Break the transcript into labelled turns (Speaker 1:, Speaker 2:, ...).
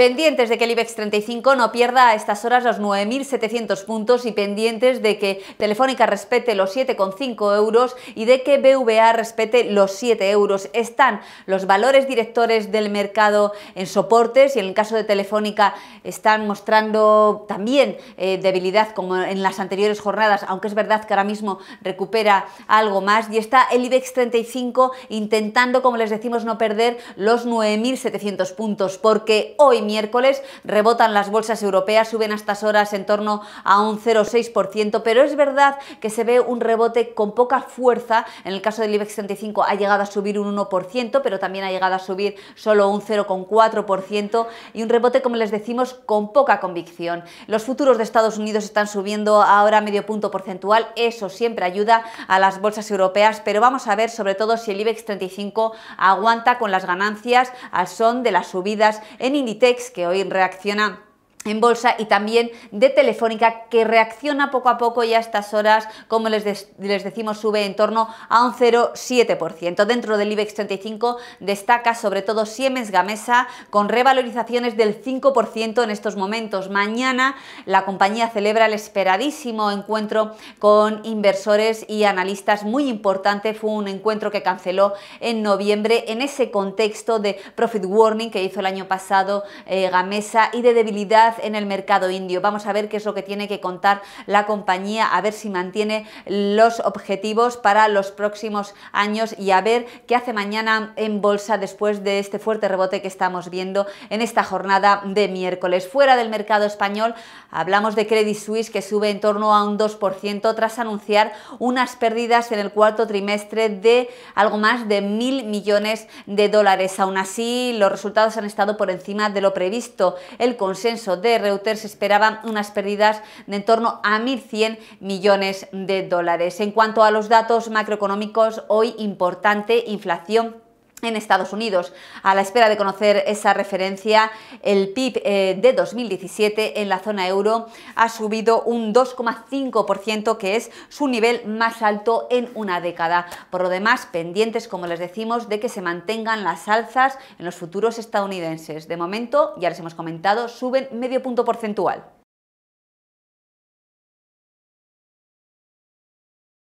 Speaker 1: Pendientes de que el IBEX 35 no pierda a estas horas los 9.700 puntos y pendientes de que Telefónica respete los 7,5 euros y de que BVA respete los 7 euros. Están los valores directores del mercado en soportes y en el caso de Telefónica están mostrando también eh, debilidad como en las anteriores jornadas, aunque es verdad que ahora mismo recupera algo más y está el IBEX 35 intentando, como les decimos, no perder los 9.700 puntos porque hoy miércoles. Rebotan las bolsas europeas, suben a estas horas en torno a un 0,6%, pero es verdad que se ve un rebote con poca fuerza. En el caso del IBEX 35 ha llegado a subir un 1%, pero también ha llegado a subir solo un 0,4% y un rebote, como les decimos, con poca convicción. Los futuros de Estados Unidos están subiendo ahora medio punto porcentual, eso siempre ayuda a las bolsas europeas, pero vamos a ver sobre todo si el IBEX 35 aguanta con las ganancias al son de las subidas en Inditex que hoy reacciona en bolsa y también de Telefónica que reacciona poco a poco y a estas horas, como les, les decimos, sube en torno a un 0,7%. Dentro del IBEX 35 destaca sobre todo Siemens Gamesa con revalorizaciones del 5% en estos momentos. Mañana la compañía celebra el esperadísimo encuentro con inversores y analistas muy importante. Fue un encuentro que canceló en noviembre en ese contexto de profit warning que hizo el año pasado eh, Gamesa y de debilidad en el mercado indio. Vamos a ver qué es lo que tiene que contar la compañía, a ver si mantiene los objetivos para los próximos años y a ver qué hace mañana en bolsa después de este fuerte rebote que estamos viendo en esta jornada de miércoles. Fuera del mercado español hablamos de Credit Suisse que sube en torno a un 2% tras anunciar unas pérdidas en el cuarto trimestre de algo más de mil millones de dólares. Aún así, los resultados han estado por encima de lo previsto. El consenso de Reuters esperaban unas pérdidas de en torno a 1.100 millones de dólares. En cuanto a los datos macroeconómicos, hoy importante inflación en Estados Unidos. A la espera de conocer esa referencia, el PIB eh, de 2017 en la zona euro ha subido un 2,5%, que es su nivel más alto en una década. Por lo demás, pendientes, como les decimos, de que se mantengan las alzas en los futuros estadounidenses. De momento, ya les hemos comentado, suben medio punto porcentual.